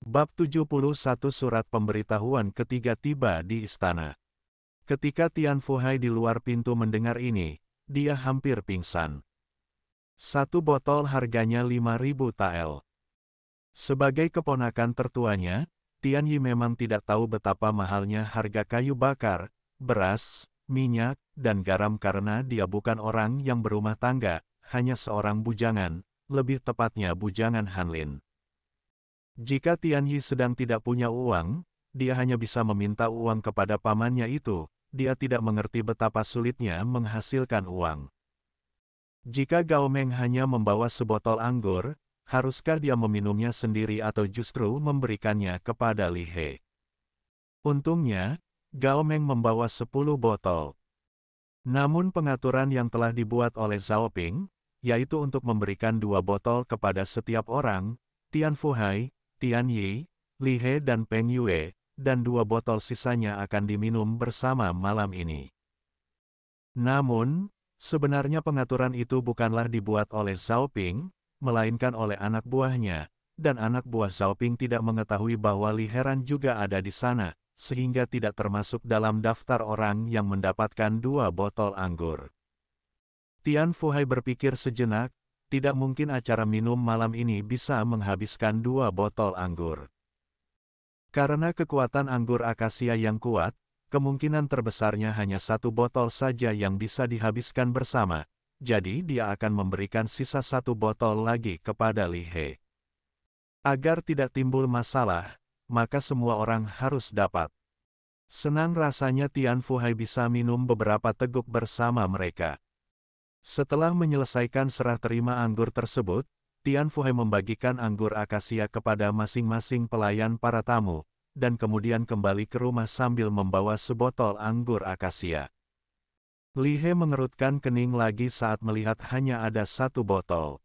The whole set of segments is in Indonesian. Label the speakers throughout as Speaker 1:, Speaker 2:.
Speaker 1: Bab 71 Surat Pemberitahuan ketiga tiba di istana. Ketika Tian Fuhai di luar pintu mendengar ini, dia hampir pingsan. Satu botol harganya 5.000 tael. Sebagai keponakan tertuanya, Tian Yi memang tidak tahu betapa mahalnya harga kayu bakar, beras, minyak, dan garam karena dia bukan orang yang berumah tangga, hanya seorang bujangan, lebih tepatnya bujangan Hanlin. Jika Tianyi sedang tidak punya uang, dia hanya bisa meminta uang kepada pamannya itu, dia tidak mengerti betapa sulitnya menghasilkan uang. Jika Gao Meng hanya membawa sebotol anggur, haruskah dia meminumnya sendiri atau justru memberikannya kepada Li He? Untungnya, Gao Meng membawa 10 botol. Namun pengaturan yang telah dibuat oleh Zhao Ping, yaitu untuk memberikan dua botol kepada setiap orang, Tian Fu Hai. Tian Yi, Li He dan Peng Yue, dan dua botol sisanya akan diminum bersama malam ini. Namun, sebenarnya pengaturan itu bukanlah dibuat oleh Zhao Ping, melainkan oleh anak buahnya, dan anak buah Zhao Ping tidak mengetahui bahwa Li Heran juga ada di sana, sehingga tidak termasuk dalam daftar orang yang mendapatkan dua botol anggur. Tian Fuhai berpikir sejenak, tidak mungkin acara minum malam ini bisa menghabiskan dua botol anggur. Karena kekuatan anggur akasia yang kuat, kemungkinan terbesarnya hanya satu botol saja yang bisa dihabiskan bersama, jadi dia akan memberikan sisa satu botol lagi kepada Li He. Agar tidak timbul masalah, maka semua orang harus dapat. Senang rasanya Tian Fuhai bisa minum beberapa teguk bersama mereka. Setelah menyelesaikan serah terima anggur tersebut, Tian Fuhai membagikan anggur akasia kepada masing-masing pelayan para tamu, dan kemudian kembali ke rumah sambil membawa sebotol anggur akasia. Li He mengerutkan kening lagi saat melihat hanya ada satu botol.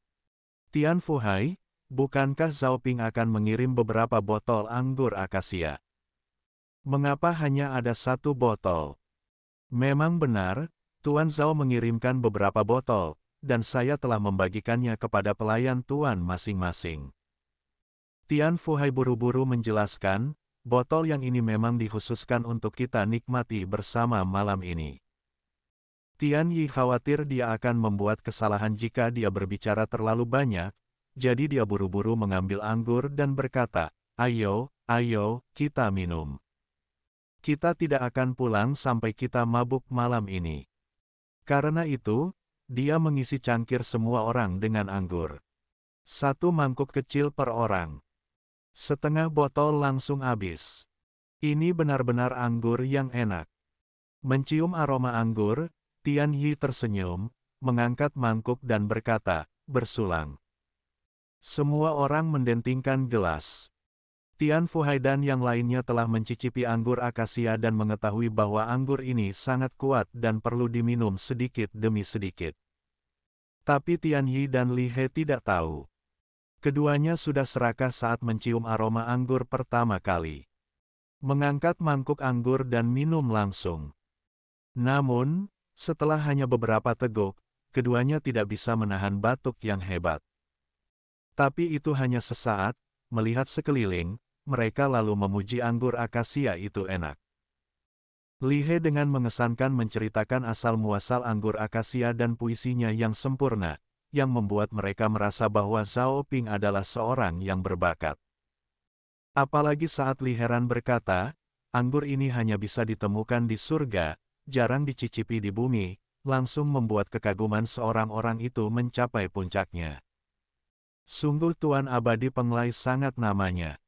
Speaker 1: Tian Fuhai, bukankah Zhao Ping akan mengirim beberapa botol anggur akasia? Mengapa hanya ada satu botol? Memang benar, Tuan Zhao mengirimkan beberapa botol, dan saya telah membagikannya kepada pelayan Tuan masing-masing. Tian Fuhai buru-buru menjelaskan, botol yang ini memang dikhususkan untuk kita nikmati bersama malam ini. Tian Yi khawatir dia akan membuat kesalahan jika dia berbicara terlalu banyak, jadi dia buru-buru mengambil anggur dan berkata, Ayo, ayo, kita minum. Kita tidak akan pulang sampai kita mabuk malam ini. Karena itu, dia mengisi cangkir semua orang dengan anggur. Satu mangkuk kecil per orang. Setengah botol langsung habis. Ini benar-benar anggur yang enak. Mencium aroma anggur, Tian Yi tersenyum, mengangkat mangkuk dan berkata, bersulang. Semua orang mendentingkan gelas. Tian Fuhai dan yang lainnya telah mencicipi anggur akasia dan mengetahui bahwa anggur ini sangat kuat dan perlu diminum sedikit demi sedikit. Tapi Tian Yi dan Li He tidak tahu. Keduanya sudah serakah saat mencium aroma anggur pertama kali. Mengangkat mangkuk anggur dan minum langsung. Namun, setelah hanya beberapa teguk, keduanya tidak bisa menahan batuk yang hebat. Tapi itu hanya sesaat, melihat sekeliling, mereka lalu memuji anggur akasia itu enak. Lihe dengan mengesankan menceritakan asal-muasal anggur akasia dan puisinya yang sempurna, yang membuat mereka merasa bahwa Zhao Ping adalah seorang yang berbakat. Apalagi saat Liheran berkata, anggur ini hanya bisa ditemukan di surga, jarang dicicipi di bumi, langsung membuat kekaguman seorang orang itu mencapai puncaknya. Sungguh Tuan Abadi Penglai sangat namanya.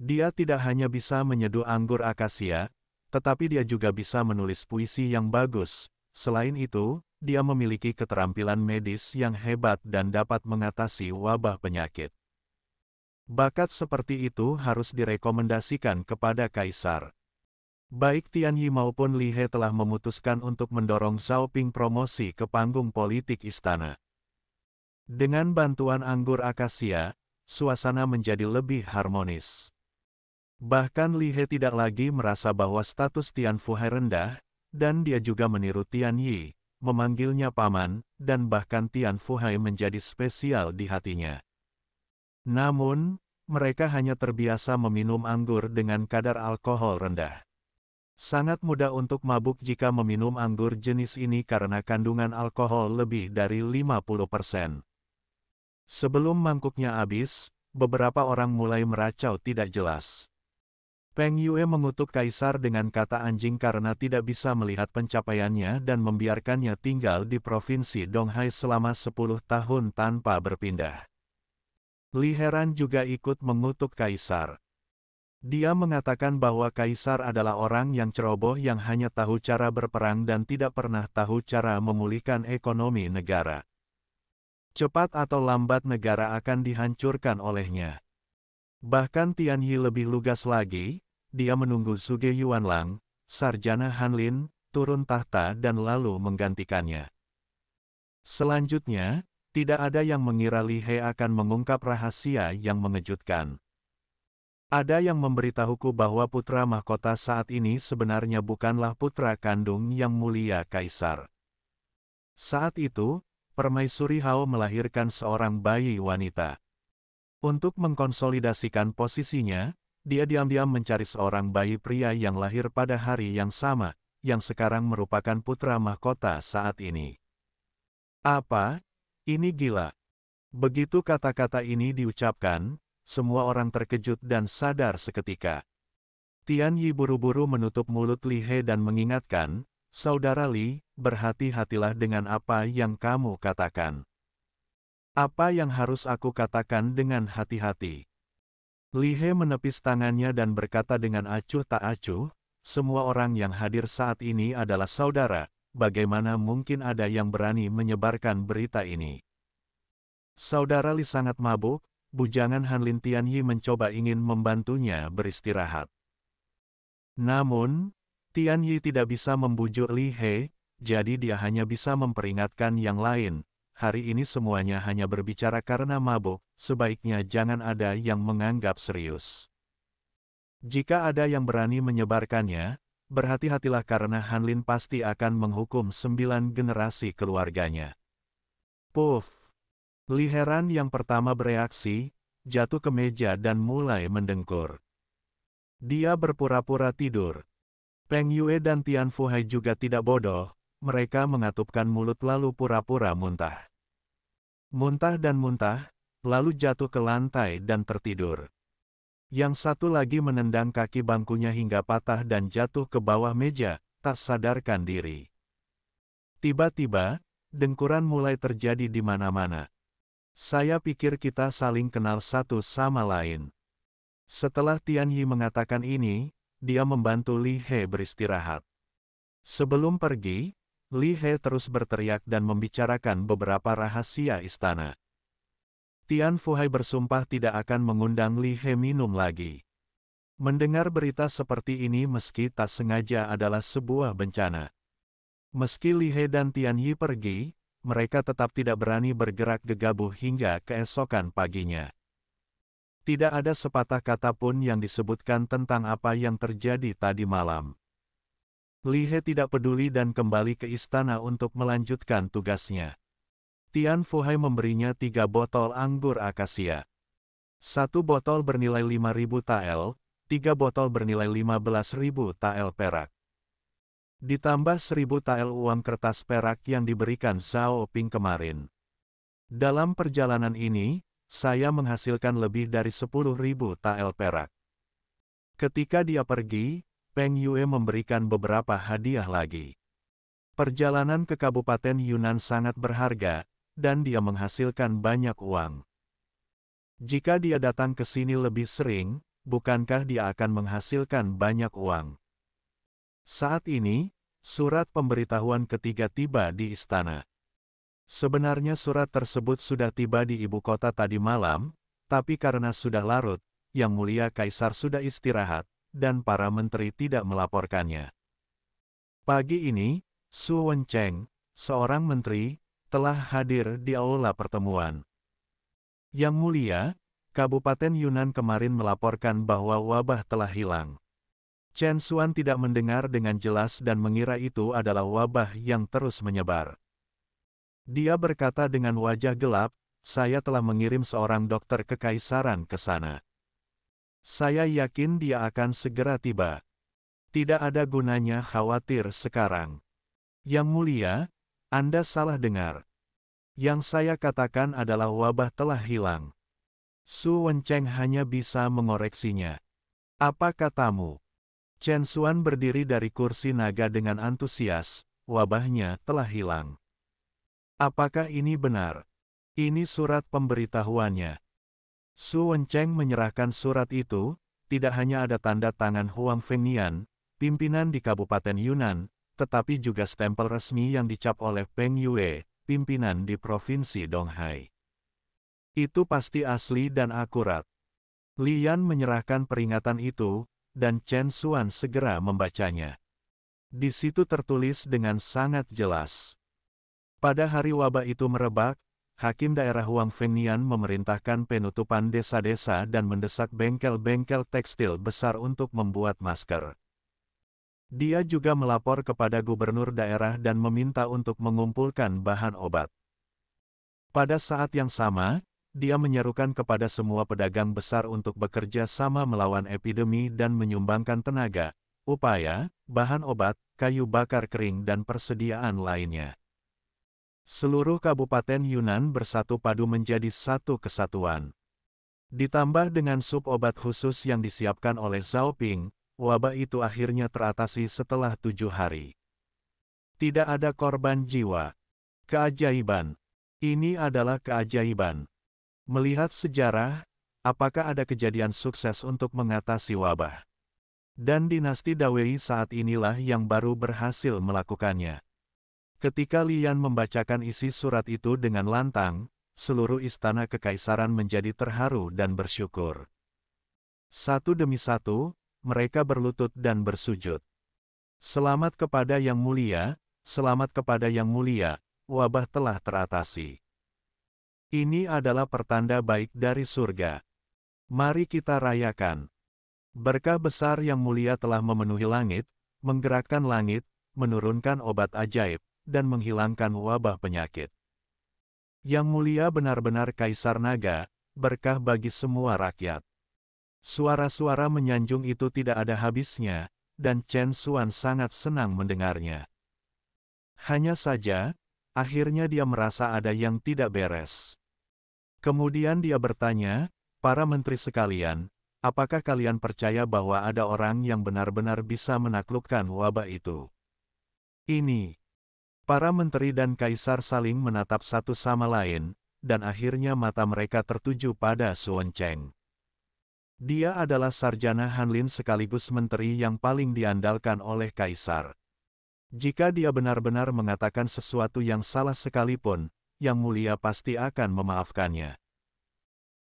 Speaker 1: Dia tidak hanya bisa menyeduh anggur akasia, tetapi dia juga bisa menulis puisi yang bagus. Selain itu, dia memiliki keterampilan medis yang hebat dan dapat mengatasi wabah penyakit. Bakat seperti itu harus direkomendasikan kepada kaisar. Baik Tianyi maupun Li He telah memutuskan untuk mendorong Zhao Ping promosi ke panggung politik istana. Dengan bantuan anggur akasia, suasana menjadi lebih harmonis. Bahkan Li He tidak lagi merasa bahwa status Tian Hai rendah, dan dia juga meniru Tian Yi, memanggilnya paman, dan bahkan Tian Hai menjadi spesial di hatinya. Namun, mereka hanya terbiasa meminum anggur dengan kadar alkohol rendah. Sangat mudah untuk mabuk jika meminum anggur jenis ini karena kandungan alkohol lebih dari 50%. Sebelum mangkuknya habis, beberapa orang mulai meracau tidak jelas. Peng Yue mengutuk kaisar dengan kata anjing karena tidak bisa melihat pencapaiannya dan membiarkannya tinggal di provinsi Donghai selama 10 tahun tanpa berpindah. Li Heran juga ikut mengutuk kaisar. Dia mengatakan bahwa kaisar adalah orang yang ceroboh yang hanya tahu cara berperang dan tidak pernah tahu cara memulihkan ekonomi negara. Cepat atau lambat negara akan dihancurkan olehnya. Bahkan Tian lebih lugas lagi, dia menunggu Suge Yuanlang, sarjana Hanlin, turun tahta dan lalu menggantikannya. Selanjutnya, tidak ada yang mengira Li He akan mengungkap rahasia yang mengejutkan. Ada yang memberitahuku bahwa putra mahkota saat ini sebenarnya bukanlah putra kandung yang mulia kaisar. Saat itu, permaisuri Hao melahirkan seorang bayi wanita. Untuk mengkonsolidasikan posisinya, dia diam-diam mencari seorang bayi pria yang lahir pada hari yang sama, yang sekarang merupakan putra mahkota saat ini. Apa? Ini gila. Begitu kata-kata ini diucapkan, semua orang terkejut dan sadar seketika. Tian Yi buru-buru menutup mulut Li He dan mengingatkan, Saudara Li, berhati-hatilah dengan apa yang kamu katakan. Apa yang harus aku katakan dengan hati-hati? Lihe menepis tangannya dan berkata dengan acuh tak acuh, semua orang yang hadir saat ini adalah saudara, bagaimana mungkin ada yang berani menyebarkan berita ini? Saudara Li sangat mabuk, bujangan Tian Yi mencoba ingin membantunya beristirahat. Namun, Tian Yi tidak bisa membujuk Li He, jadi dia hanya bisa memperingatkan yang lain, hari ini semuanya hanya berbicara karena mabuk, sebaiknya jangan ada yang menganggap serius. Jika ada yang berani menyebarkannya, berhati-hatilah karena Hanlin pasti akan menghukum sembilan generasi keluarganya. Puff! Li Heran yang pertama bereaksi, jatuh ke meja dan mulai mendengkur. Dia berpura-pura tidur. Peng Yue dan Tian Fuhai juga tidak bodoh, mereka mengatupkan mulut lalu pura-pura muntah. Muntah dan muntah, lalu jatuh ke lantai dan tertidur. Yang satu lagi menendang kaki bangkunya hingga patah dan jatuh ke bawah meja, tak sadarkan diri. Tiba-tiba, dengkuran mulai terjadi di mana-mana. Saya pikir kita saling kenal satu sama lain. Setelah Tian Yi mengatakan ini, dia membantu Li He beristirahat. Sebelum pergi, Li He terus berteriak dan membicarakan beberapa rahasia istana. Tian Fuhai bersumpah tidak akan mengundang Li He minum lagi. Mendengar berita seperti ini meski tak sengaja adalah sebuah bencana. Meski Li He dan Tian Yi pergi, mereka tetap tidak berani bergerak gegabah hingga keesokan paginya. Tidak ada sepatah kata pun yang disebutkan tentang apa yang terjadi tadi malam. Li He tidak peduli dan kembali ke istana untuk melanjutkan tugasnya. Tian Fuhai memberinya tiga botol anggur akasia. Satu botol bernilai 5.000 tael, tiga botol bernilai 15.000 tael perak. Ditambah 1.000 tael uang kertas perak yang diberikan Zhao Ping kemarin. Dalam perjalanan ini, saya menghasilkan lebih dari 10.000 tael perak. Ketika dia pergi, Peng Yue memberikan beberapa hadiah lagi. Perjalanan ke Kabupaten Yunan sangat berharga, dan dia menghasilkan banyak uang. Jika dia datang ke sini lebih sering, bukankah dia akan menghasilkan banyak uang? Saat ini, surat pemberitahuan ketiga tiba di istana. Sebenarnya surat tersebut sudah tiba di ibu kota tadi malam, tapi karena sudah larut, Yang Mulia Kaisar sudah istirahat, dan para menteri tidak melaporkannya. Pagi ini, Su Wencheng, seorang menteri, telah hadir di aula pertemuan. Yang mulia, Kabupaten Yunan kemarin melaporkan bahwa wabah telah hilang. Chen Xuan tidak mendengar dengan jelas dan mengira itu adalah wabah yang terus menyebar. Dia berkata dengan wajah gelap, saya telah mengirim seorang dokter kekaisaran ke sana. Saya yakin dia akan segera tiba. Tidak ada gunanya khawatir sekarang. Yang mulia, Anda salah dengar. Yang saya katakan adalah wabah telah hilang. Su Wencheng hanya bisa mengoreksinya. Apa katamu? Chen Xuan berdiri dari kursi naga dengan antusias, wabahnya telah hilang. Apakah ini benar? Ini surat pemberitahuannya. Su Wencheng menyerahkan surat itu, tidak hanya ada tanda tangan Huang Fengnian, pimpinan di Kabupaten Yunnan, tetapi juga stempel resmi yang dicap oleh Peng Yue, pimpinan di Provinsi Donghai. Itu pasti asli dan akurat. Lian menyerahkan peringatan itu, dan Chen Suan segera membacanya. Di situ tertulis dengan sangat jelas. Pada hari wabah itu merebak, Hakim daerah Huang Fenian memerintahkan penutupan desa-desa dan mendesak bengkel-bengkel tekstil besar untuk membuat masker. Dia juga melapor kepada gubernur daerah dan meminta untuk mengumpulkan bahan obat. Pada saat yang sama, dia menyerukan kepada semua pedagang besar untuk bekerja sama melawan epidemi dan menyumbangkan tenaga, upaya, bahan obat, kayu bakar kering dan persediaan lainnya. Seluruh kabupaten Yunan bersatu padu menjadi satu kesatuan. Ditambah dengan sup obat khusus yang disiapkan oleh Zhao Ping, wabah itu akhirnya teratasi setelah tujuh hari. Tidak ada korban jiwa. Keajaiban. Ini adalah keajaiban. Melihat sejarah, apakah ada kejadian sukses untuk mengatasi wabah? Dan dinasti Dawei saat inilah yang baru berhasil melakukannya. Ketika Lian membacakan isi surat itu dengan lantang, seluruh istana kekaisaran menjadi terharu dan bersyukur. Satu demi satu, mereka berlutut dan bersujud. Selamat kepada Yang Mulia, selamat kepada Yang Mulia, wabah telah teratasi. Ini adalah pertanda baik dari surga. Mari kita rayakan. Berkah besar Yang Mulia telah memenuhi langit, menggerakkan langit, menurunkan obat ajaib, dan menghilangkan wabah penyakit. Yang mulia benar-benar Kaisar Naga, berkah bagi semua rakyat. Suara-suara menyanjung itu tidak ada habisnya, dan Chen Suan sangat senang mendengarnya. Hanya saja, akhirnya dia merasa ada yang tidak beres. Kemudian dia bertanya, para menteri sekalian, apakah kalian percaya bahwa ada orang yang benar-benar bisa menaklukkan wabah itu? Ini, Para menteri dan kaisar saling menatap satu sama lain, dan akhirnya mata mereka tertuju pada Suan Cheng. Dia adalah sarjana Hanlin sekaligus menteri yang paling diandalkan oleh kaisar. Jika dia benar-benar mengatakan sesuatu yang salah sekalipun, yang mulia pasti akan memaafkannya.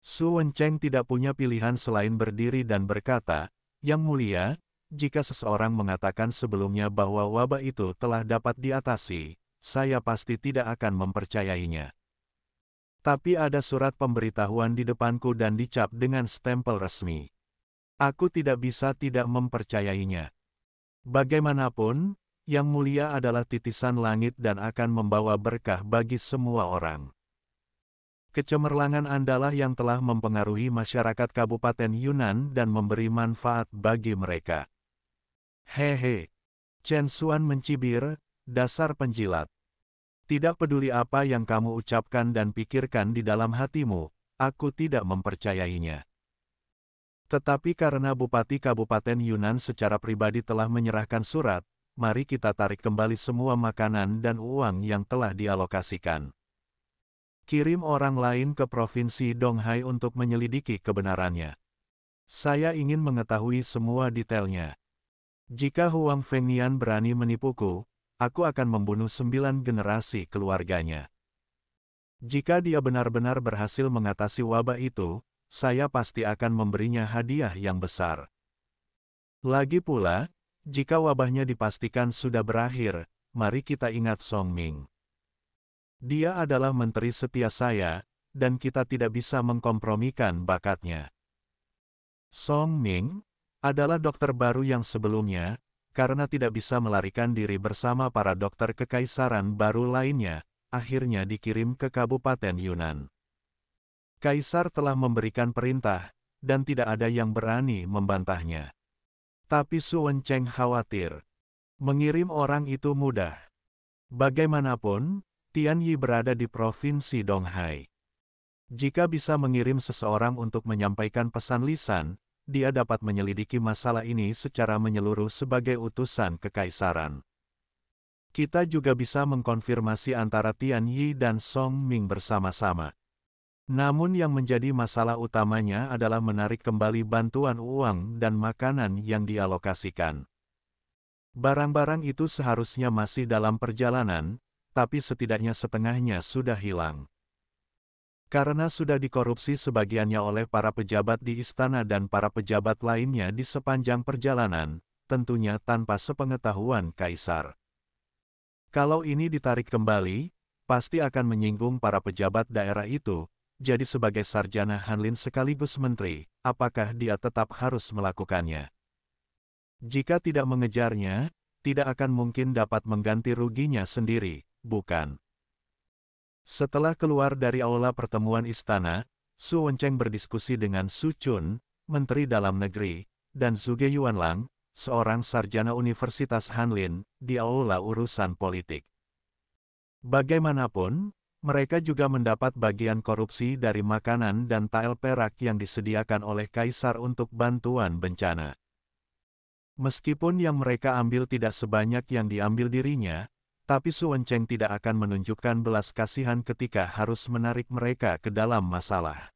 Speaker 1: Su Cheng tidak punya pilihan selain berdiri dan berkata, Yang mulia, jika seseorang mengatakan sebelumnya bahwa wabah itu telah dapat diatasi, saya pasti tidak akan mempercayainya. Tapi ada surat pemberitahuan di depanku dan dicap dengan stempel resmi. Aku tidak bisa tidak mempercayainya. Bagaimanapun, yang mulia adalah titisan langit dan akan membawa berkah bagi semua orang. Kecemerlangan Andalah yang telah mempengaruhi masyarakat Kabupaten Yunan dan memberi manfaat bagi mereka. Hehe. Chen Xuan mencibir, dasar penjilat. Tidak peduli apa yang kamu ucapkan dan pikirkan di dalam hatimu, aku tidak mempercayainya. Tetapi karena Bupati Kabupaten Yunan secara pribadi telah menyerahkan surat, mari kita tarik kembali semua makanan dan uang yang telah dialokasikan. Kirim orang lain ke Provinsi Donghai untuk menyelidiki kebenarannya. Saya ingin mengetahui semua detailnya. Jika Huang Fengnian berani menipuku, aku akan membunuh sembilan generasi keluarganya. Jika dia benar-benar berhasil mengatasi wabah itu, saya pasti akan memberinya hadiah yang besar. Lagi pula, jika wabahnya dipastikan sudah berakhir, mari kita ingat Song Ming. Dia adalah menteri setia saya, dan kita tidak bisa mengkompromikan bakatnya. Song Ming, adalah dokter baru yang sebelumnya, karena tidak bisa melarikan diri bersama para dokter kekaisaran baru lainnya, akhirnya dikirim ke Kabupaten Yunan. Kaisar telah memberikan perintah, dan tidak ada yang berani membantahnya. Tapi Su Cheng khawatir. Mengirim orang itu mudah. Bagaimanapun, Tian Yi berada di Provinsi Donghai. Jika bisa mengirim seseorang untuk menyampaikan pesan lisan, dia dapat menyelidiki masalah ini secara menyeluruh sebagai utusan kekaisaran. Kita juga bisa mengkonfirmasi antara Tian Yi dan Song Ming bersama-sama. Namun yang menjadi masalah utamanya adalah menarik kembali bantuan uang dan makanan yang dialokasikan. Barang-barang itu seharusnya masih dalam perjalanan, tapi setidaknya setengahnya sudah hilang karena sudah dikorupsi sebagiannya oleh para pejabat di istana dan para pejabat lainnya di sepanjang perjalanan, tentunya tanpa sepengetahuan kaisar. Kalau ini ditarik kembali, pasti akan menyinggung para pejabat daerah itu, jadi sebagai sarjana Hanlin sekaligus menteri, apakah dia tetap harus melakukannya? Jika tidak mengejarnya, tidak akan mungkin dapat mengganti ruginya sendiri, bukan? Setelah keluar dari aula pertemuan istana, Su Wencheng berdiskusi dengan Su Chun, Menteri Dalam Negeri, dan Ge Yuanlang, seorang sarjana Universitas Hanlin, di aula urusan politik. Bagaimanapun, mereka juga mendapat bagian korupsi dari makanan dan tael perak yang disediakan oleh kaisar untuk bantuan bencana. Meskipun yang mereka ambil tidak sebanyak yang diambil dirinya, tapi Su Wencheng tidak akan menunjukkan belas kasihan ketika harus menarik mereka ke dalam masalah.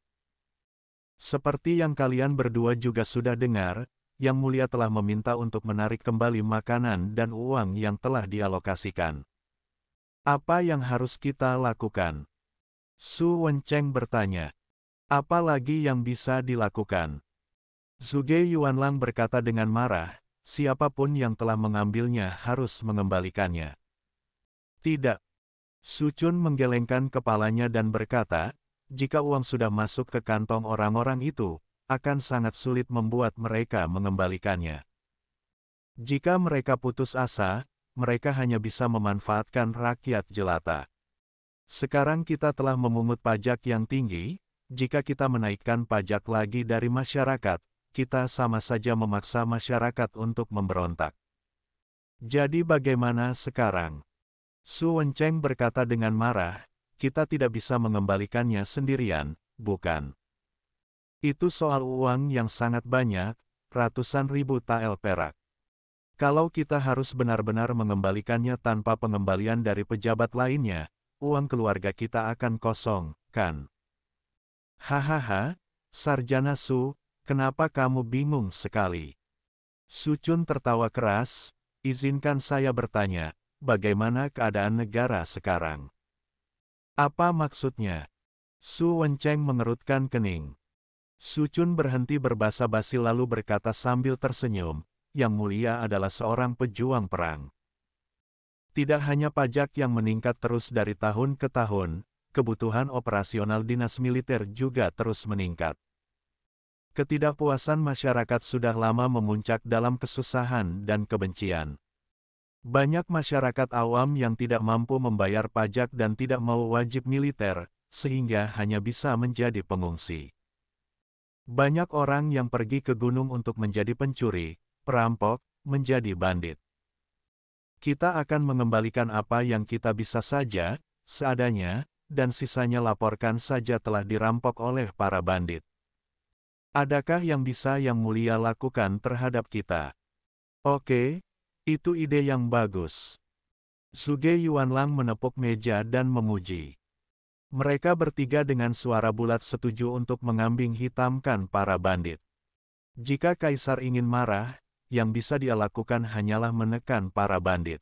Speaker 1: Seperti yang kalian berdua juga sudah dengar, Yang Mulia telah meminta untuk menarik kembali makanan dan uang yang telah dialokasikan. Apa yang harus kita lakukan? Su Wencheng bertanya. Apa lagi yang bisa dilakukan? Zuge Yuanlang berkata dengan marah, siapapun yang telah mengambilnya harus mengembalikannya. Tidak. Sucun menggelengkan kepalanya dan berkata, jika uang sudah masuk ke kantong orang-orang itu, akan sangat sulit membuat mereka mengembalikannya. Jika mereka putus asa, mereka hanya bisa memanfaatkan rakyat jelata. Sekarang kita telah memungut pajak yang tinggi, jika kita menaikkan pajak lagi dari masyarakat, kita sama saja memaksa masyarakat untuk memberontak. Jadi bagaimana sekarang? Su Wencheng berkata dengan marah, kita tidak bisa mengembalikannya sendirian, bukan? Itu soal uang yang sangat banyak, ratusan ribu tael perak. Kalau kita harus benar-benar mengembalikannya tanpa pengembalian dari pejabat lainnya, uang keluarga kita akan kosong, kan? Hahaha, Sarjana Su, kenapa kamu bingung sekali? Su Chun tertawa keras, izinkan saya bertanya, bagaimana keadaan negara sekarang. Apa maksudnya? Su Wencheng mengerutkan kening. Su Chun berhenti berbahasa basi lalu berkata sambil tersenyum, yang mulia adalah seorang pejuang perang. Tidak hanya pajak yang meningkat terus dari tahun ke tahun, kebutuhan operasional dinas militer juga terus meningkat. Ketidakpuasan masyarakat sudah lama memuncak dalam kesusahan dan kebencian. Banyak masyarakat awam yang tidak mampu membayar pajak dan tidak mau wajib militer, sehingga hanya bisa menjadi pengungsi. Banyak orang yang pergi ke gunung untuk menjadi pencuri, perampok, menjadi bandit. Kita akan mengembalikan apa yang kita bisa saja, seadanya, dan sisanya laporkan saja telah dirampok oleh para bandit. Adakah yang bisa Yang Mulia lakukan terhadap kita? Oke, itu ide yang bagus. Suge Yuanlang menepuk meja dan memuji. Mereka bertiga dengan suara bulat setuju untuk mengambing hitamkan para bandit. Jika Kaisar ingin marah, yang bisa dia lakukan hanyalah menekan para bandit.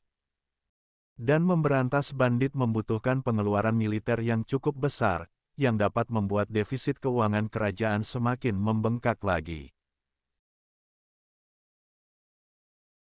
Speaker 1: Dan memberantas bandit membutuhkan pengeluaran militer yang cukup besar, yang dapat membuat defisit keuangan kerajaan semakin membengkak lagi.